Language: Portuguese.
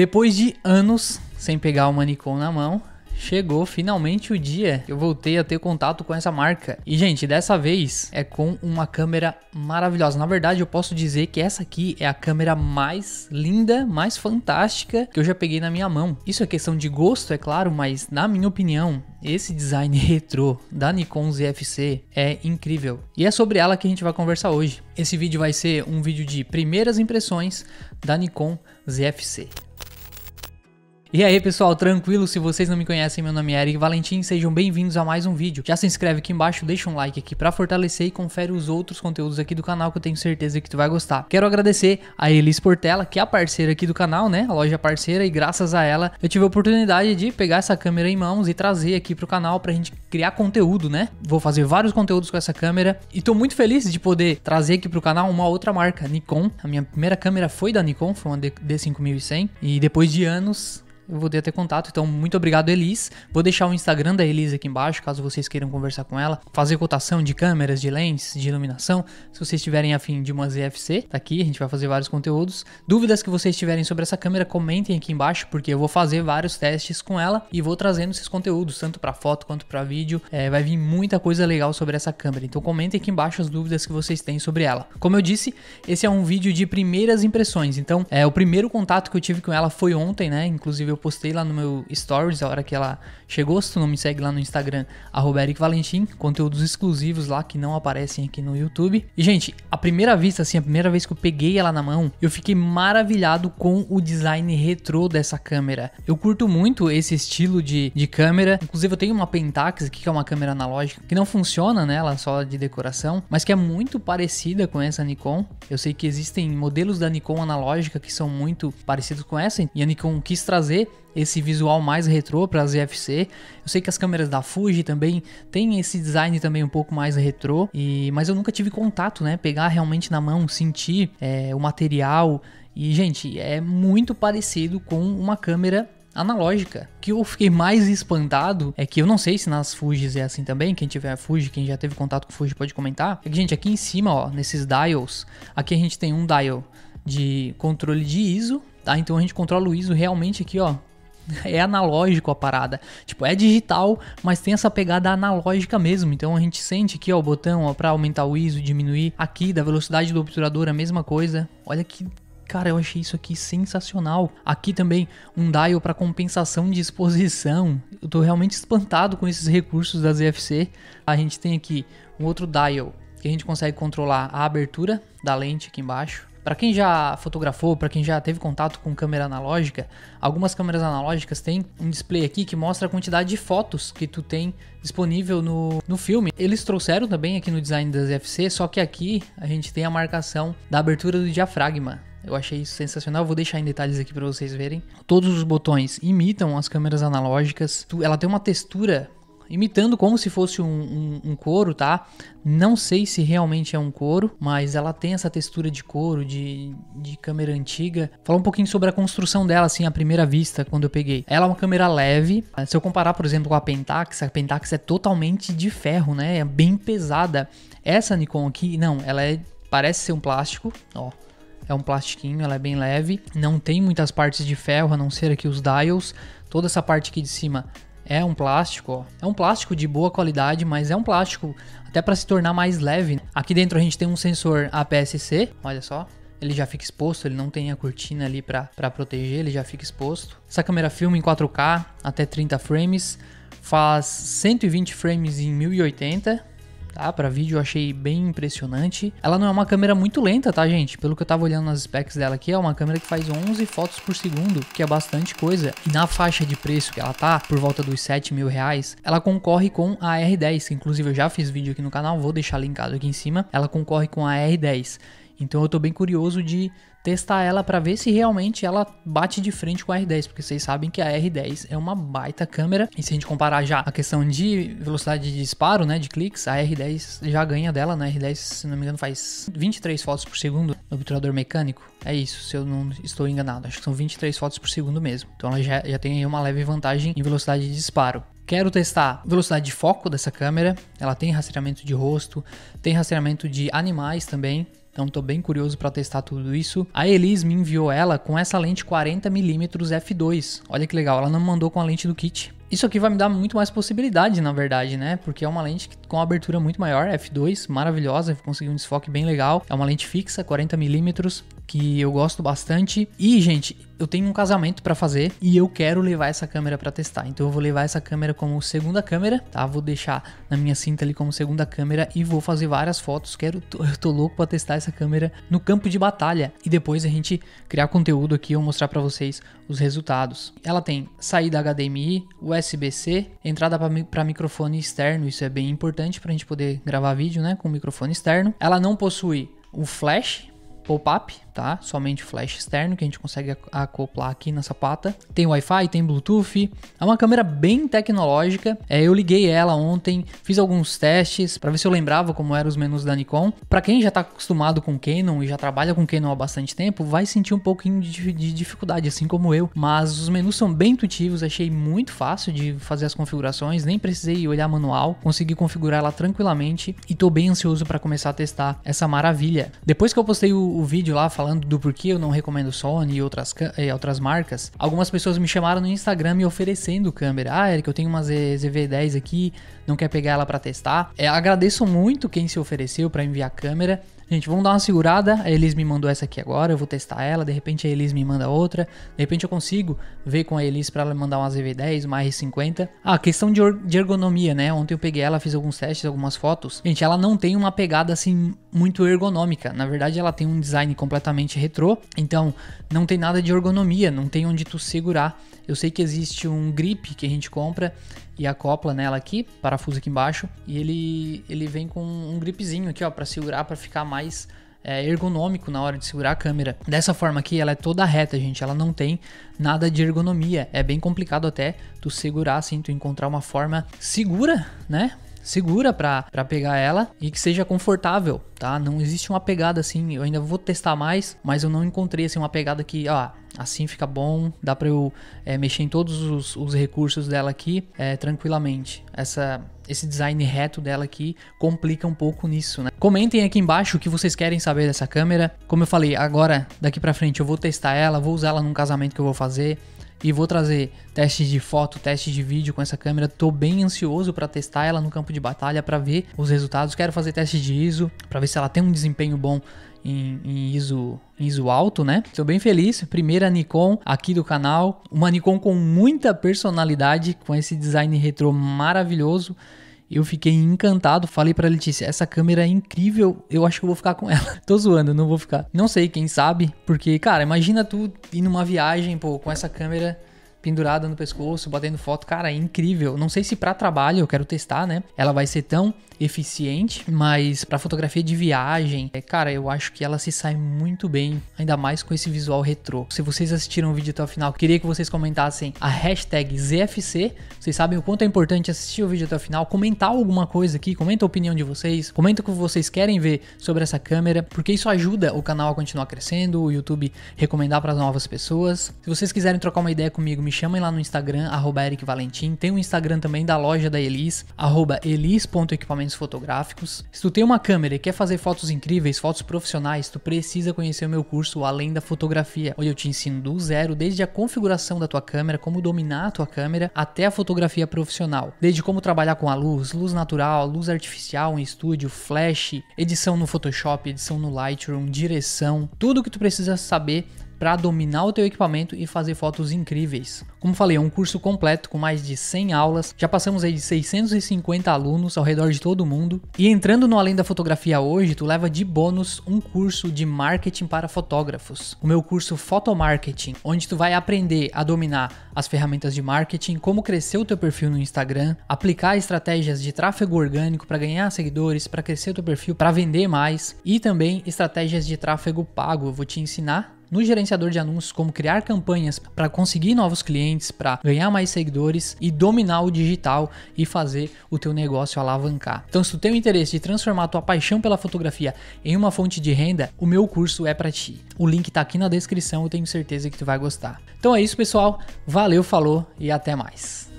Depois de anos sem pegar o Manicom na mão, chegou finalmente o dia que eu voltei a ter contato com essa marca. E gente, dessa vez é com uma câmera maravilhosa. Na verdade, eu posso dizer que essa aqui é a câmera mais linda, mais fantástica que eu já peguei na minha mão. Isso é questão de gosto, é claro, mas na minha opinião, esse design retrô da Nikon ZFC é incrível. E é sobre ela que a gente vai conversar hoje. Esse vídeo vai ser um vídeo de primeiras impressões da Nikon ZFC. E aí pessoal, tranquilo? Se vocês não me conhecem, meu nome é Eric Valentim, sejam bem-vindos a mais um vídeo. Já se inscreve aqui embaixo, deixa um like aqui pra fortalecer e confere os outros conteúdos aqui do canal que eu tenho certeza que tu vai gostar. Quero agradecer a Elis Portela, que é a parceira aqui do canal, né? A loja parceira e graças a ela eu tive a oportunidade de pegar essa câmera em mãos e trazer aqui pro canal pra gente criar conteúdo, né? Vou fazer vários conteúdos com essa câmera e tô muito feliz de poder trazer aqui pro canal uma outra marca, Nikon. A minha primeira câmera foi da Nikon, foi uma D5100 e depois de anos eu vou ter contato. Então, muito obrigado, Elis. Vou deixar o Instagram da Elis aqui embaixo, caso vocês queiram conversar com ela, fazer cotação de câmeras, de lentes, de iluminação. Se vocês tiverem afim de uma ZFC, tá aqui, a gente vai fazer vários conteúdos. Dúvidas que vocês tiverem sobre essa câmera, comentem aqui embaixo, porque eu vou fazer vários testes com ela e vou trazendo esses conteúdos, tanto para foto quanto para vídeo. É, vai vir muita coisa legal sobre essa câmera. Então, comentem aqui embaixo as dúvidas que vocês têm sobre ela. Como eu disse, esse é um vídeo de primeiras impressões. Então, é, o primeiro contato que eu tive com ela foi ontem, né? Inclusive, eu postei lá no meu stories, a hora que ela chegou, se tu não me segue lá no Instagram, arroba Valentim, conteúdos exclusivos lá que não aparecem aqui no YouTube. E, gente, primeira vista, assim, a primeira vez que eu peguei ela na mão, eu fiquei maravilhado com o design retrô dessa câmera. Eu curto muito esse estilo de, de câmera. Inclusive, eu tenho uma Pentax aqui, que é uma câmera analógica, que não funciona nela, né, só de decoração, mas que é muito parecida com essa Nikon. Eu sei que existem modelos da Nikon analógica que são muito parecidos com essa, e a Nikon quis trazer esse visual mais retrô para as GFC. Eu sei que as câmeras da Fuji também têm esse design também um pouco mais retrô, e, mas eu nunca tive contato, né? Pegar realmente na mão, sentir é, o material. E, gente, é muito parecido com uma câmera analógica. O que eu fiquei mais espantado é que eu não sei se nas Fujis é assim também, quem tiver Fuji, quem já teve contato com Fuji pode comentar. É que, gente, aqui em cima, ó, nesses dials, aqui a gente tem um dial de controle de ISO, tá? Então a gente controla o ISO realmente aqui, ó, é analógico a parada. Tipo, é digital, mas tem essa pegada analógica mesmo. Então a gente sente aqui, ó, o botão, para pra aumentar o ISO, diminuir. Aqui, da velocidade do obturador, a mesma coisa. Olha que Cara, eu achei isso aqui sensacional. Aqui também um dial para compensação de exposição. Eu tô realmente espantado com esses recursos da ZFC. A gente tem aqui um outro dial que a gente consegue controlar a abertura da lente aqui embaixo. Para quem já fotografou, para quem já teve contato com câmera analógica, algumas câmeras analógicas têm um display aqui que mostra a quantidade de fotos que tu tem disponível no, no filme. Eles trouxeram também aqui no design das FC, só que aqui a gente tem a marcação da abertura do diafragma. Eu achei isso sensacional, vou deixar em detalhes aqui para vocês verem. Todos os botões imitam as câmeras analógicas. Ela tem uma textura imitando como se fosse um, um, um couro, tá? Não sei se realmente é um couro, mas ela tem essa textura de couro, de, de câmera antiga. Falar um pouquinho sobre a construção dela, assim, à primeira vista, quando eu peguei. Ela é uma câmera leve. Ah, se eu comparar, por exemplo, com a Pentax, a Pentax é totalmente de ferro, né? É bem pesada. Essa Nikon aqui, não, ela é, parece ser um plástico, ó é um plastiquinho, ela é bem leve, não tem muitas partes de ferro, a não ser aqui os dials, toda essa parte aqui de cima é um plástico, ó. É um plástico de boa qualidade, mas é um plástico até para se tornar mais leve. Né? Aqui dentro a gente tem um sensor APS-C, olha só. Ele já fica exposto, ele não tem a cortina ali para proteger, ele já fica exposto. Essa câmera filma em 4K até 30 frames, faz 120 frames em 1080 tá? Para vídeo eu achei bem impressionante. Ela não é uma câmera muito lenta, tá, gente? Pelo que eu tava olhando nas specs dela aqui, é uma câmera que faz 11 fotos por segundo, que é bastante coisa. E na faixa de preço que ela tá, por volta dos 7 mil reais, ela concorre com a R10, que inclusive eu já fiz vídeo aqui no canal, vou deixar linkado aqui em cima. Ela concorre com a R10. Então eu tô bem curioso de testar ela para ver se realmente ela bate de frente com a R10, porque vocês sabem que a R10 é uma baita câmera. E se a gente comparar já a questão de velocidade de disparo, né, de cliques, a R10 já ganha dela, né? A R10, se não me engano, faz 23 fotos por segundo no obturador mecânico. É isso, se eu não estou enganado. Acho que são 23 fotos por segundo mesmo. Então ela já, já tem aí uma leve vantagem em velocidade de disparo. Quero testar velocidade de foco dessa câmera. Ela tem rastreamento de rosto, tem rastreamento de animais também. Então tô bem curioso para testar tudo isso. A Elis me enviou ela com essa lente 40mm f2. Olha que legal, ela não mandou com a lente do kit. Isso aqui vai me dar muito mais possibilidade, na verdade, né? Porque é uma lente com abertura muito maior, f2, maravilhosa, consegui um desfoque bem legal. É uma lente fixa, 40mm, que eu gosto bastante. E, gente, eu tenho um casamento para fazer e eu quero levar essa câmera para testar. Então eu vou levar essa câmera como segunda câmera, tá? Vou deixar na minha cinta ali como segunda câmera e vou fazer várias fotos. Quero, eu tô louco para testar essa câmera no campo de batalha e depois a gente criar conteúdo aqui eu mostrar para vocês os resultados. Ela tem saída HDMI, USB-C, entrada para microfone externo. Isso é bem importante para a gente poder gravar vídeo, né, com microfone externo. Ela não possui o flash pop-up tá? Somente flash externo que a gente consegue acoplar aqui na sapata. Tem Wi-Fi, tem Bluetooth. É uma câmera bem tecnológica. É, eu liguei ela ontem, fiz alguns testes para ver se eu lembrava como eram os menus da Nikon. Para quem já tá acostumado com Canon e já trabalha com Canon há bastante tempo, vai sentir um pouquinho de, de dificuldade, assim como eu. Mas os menus são bem intuitivos, achei muito fácil de fazer as configurações, nem precisei olhar manual, consegui configurar ela tranquilamente e tô bem ansioso para começar a testar essa maravilha. Depois que eu postei o, o vídeo lá falando do porquê eu não recomendo Sony e outras, e eh, outras marcas, algumas pessoas me chamaram no Instagram me oferecendo câmera. Ah, Eric, eu tenho uma ZV10 aqui, não quer pegar ela para testar? É, agradeço muito quem se ofereceu para enviar câmera. Gente, vamos dar uma segurada. A Elis me mandou essa aqui agora, eu vou testar ela. De repente a Elis me manda outra. De repente eu consigo ver com a Elis para ela mandar umas EV10, uma R50. Ah, questão de, de ergonomia, né? Ontem eu peguei ela, fiz alguns testes, algumas fotos. Gente, ela não tem uma pegada assim muito ergonômica. Na verdade, ela tem um design completamente retrô, então não tem nada de ergonomia, não tem onde tu segurar. Eu sei que existe um grip que a gente compra e acopla nela aqui, parafuso aqui embaixo, e ele, ele vem com um gripzinho aqui, ó, para segurar, para ficar mais é, ergonômico na hora de segurar a câmera. Dessa forma aqui, ela é toda reta, gente. Ela não tem nada de ergonomia. É bem complicado até tu segurar, assim, tu encontrar uma forma segura, né? segura para pegar ela e que seja confortável, tá? Não existe uma pegada assim, eu ainda vou testar mais, mas eu não encontrei assim uma pegada que, ó, assim fica bom, dá para eu é, mexer em todos os, os recursos dela aqui é, tranquilamente. Essa, esse design reto dela aqui complica um pouco nisso, né? Comentem aqui embaixo o que vocês querem saber dessa câmera. Como eu falei, agora daqui para frente eu vou testar ela, vou usar ela num casamento que eu vou fazer e vou trazer testes de foto, testes de vídeo com essa câmera. Tô bem ansioso para testar ela no campo de batalha para ver os resultados. Quero fazer teste de ISO para ver se ela tem um desempenho bom em, em, ISO, em ISO alto, né? Estou bem feliz. Primeira Nikon aqui do canal, uma Nikon com muita personalidade, com esse design retrô maravilhoso. Eu fiquei encantado, falei para Letícia, essa câmera é incrível, eu acho que eu vou ficar com ela. Tô zoando, não vou ficar. Não sei, quem sabe, porque, cara, imagina tu ir numa viagem, pô, com essa câmera pendurada no pescoço, batendo foto, cara, é incrível. Não sei se para trabalho, eu quero testar, né? Ela vai ser tão eficiente, mas para fotografia de viagem, é, cara, eu acho que ela se sai muito bem, ainda mais com esse visual retrô. Se vocês assistiram o vídeo até o final, queria que vocês comentassem a hashtag ZFC. Vocês sabem o quanto é importante assistir o vídeo até o final, comentar alguma coisa aqui, comenta a opinião de vocês, comenta o que vocês querem ver sobre essa câmera, porque isso ajuda o canal a continuar crescendo, o YouTube recomendar para novas pessoas. Se vocês quiserem trocar uma ideia comigo, me chamem lá no Instagram, @ericvalentim. Tem o Instagram também da loja da Elis, elis.equipamentos equipamentos fotográficos. Se tu tem uma câmera e quer fazer fotos incríveis, fotos profissionais, tu precisa conhecer o meu curso Além da Fotografia, onde eu te ensino do zero, desde a configuração da tua câmera, como dominar a tua câmera, até a fotografia profissional. Desde como trabalhar com a luz, luz natural, luz artificial em estúdio, flash, edição no Photoshop, edição no Lightroom, direção, tudo o que tu precisa saber para dominar o teu equipamento e fazer fotos incríveis. Como falei, é um curso completo com mais de 100 aulas, já passamos aí de 650 alunos ao redor de todo mundo. E entrando no Além da Fotografia hoje, tu leva de bônus um curso de marketing para fotógrafos, o meu curso Fotomarketing, onde tu vai aprender a dominar as ferramentas de marketing, como crescer o teu perfil no Instagram, aplicar estratégias de tráfego orgânico para ganhar seguidores, para crescer o teu perfil, para vender mais e também estratégias de tráfego pago. Eu vou te ensinar no gerenciador de anúncios, como criar campanhas para conseguir novos clientes, para ganhar mais seguidores e dominar o digital e fazer o teu negócio alavancar. Então, se tu tem o interesse de transformar a tua paixão pela fotografia em uma fonte de renda, o meu curso é para ti. O link está aqui na descrição, eu tenho certeza que tu vai gostar. Então é isso, pessoal. Valeu, falou e até mais.